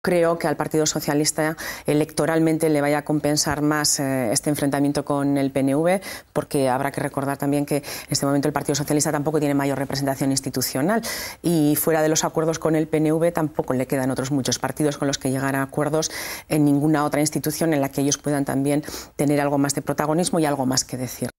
Creo que al Partido Socialista electoralmente le vaya a compensar más eh, este enfrentamiento con el PNV, porque habrá que recordar también que en este momento el Partido Socialista tampoco tiene mayor representación institucional y fuera de los acuerdos con el PNV tampoco le quedan otros muchos partidos con los que llegar a acuerdos en ninguna otra institución en la que ellos puedan también tener algo más de protagonismo y algo más que decir.